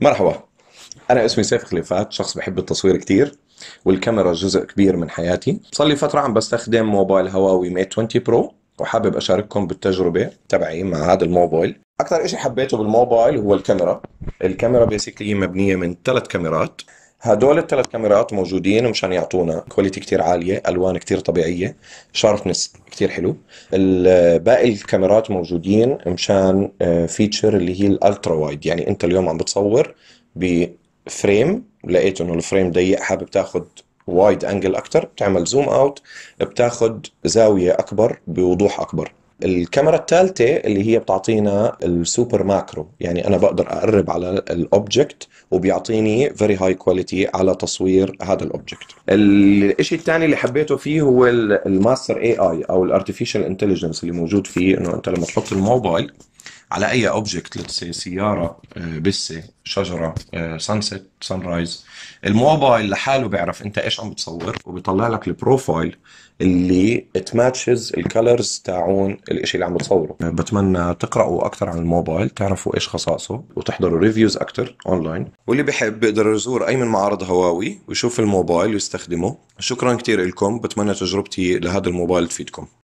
مرحبا أنا اسمي سيف خليفات شخص بحب التصوير كتير والكاميرا جزء كبير من حياتي صار لي فترة عم بستخدم موبايل هواوي ميت 20 برو وحابب أشارككم بالتجربة تبعي مع هذا الموبايل أكثر شيء حبيته بالموبايل هو الكاميرا الكاميرا بيسكلي مبنية من ثلاث كاميرات هدول الثلاث كاميرات موجودين مشان يعطونا كواليتي كتير عاليه الوان كتير طبيعيه شاربنس كتير حلو باقي الكاميرات موجودين مشان فيتشر آه، اللي هي الالترا وايد يعني انت اليوم عم بتصور بفريم لقيت انه الفريم ضيق حابب تاخذ وايد انجل أكتر بتعمل زوم اوت بتاخذ زاويه اكبر بوضوح اكبر الكاميرا الثالثه اللي هي بتعطينا السوبر ماكرو يعني انا بقدر اقرب على الاوبجكت وبيعطيني فيري هاي كواليتي على تصوير هذا الاوبجكت الشيء الثاني اللي حبيته فيه هو الماستر اي اي او الارتفيشال انتليجنس اللي موجود فيه انه انت لما تحط الموبايل على اي اوبجكت ليتس سياره آه، بسه شجره سانست سان رايز الموبايل لحاله بيعرف انت ايش عم بتصور وبيطلع لك البروفايل اللي تماتشز الكالرز تاعون الاشي اللي عم بتصوره آه، بتمنى تقراوا اكثر عن الموبايل تعرفوا ايش خصائصه وتحضروا ريفيوز اكثر اونلاين واللي بيحب بيقدر يزور اي من معارض هواوي ويشوف الموبايل ويستخدمه شكرا كثير لكم بتمنى تجربتي لهذا الموبايل تفيدكم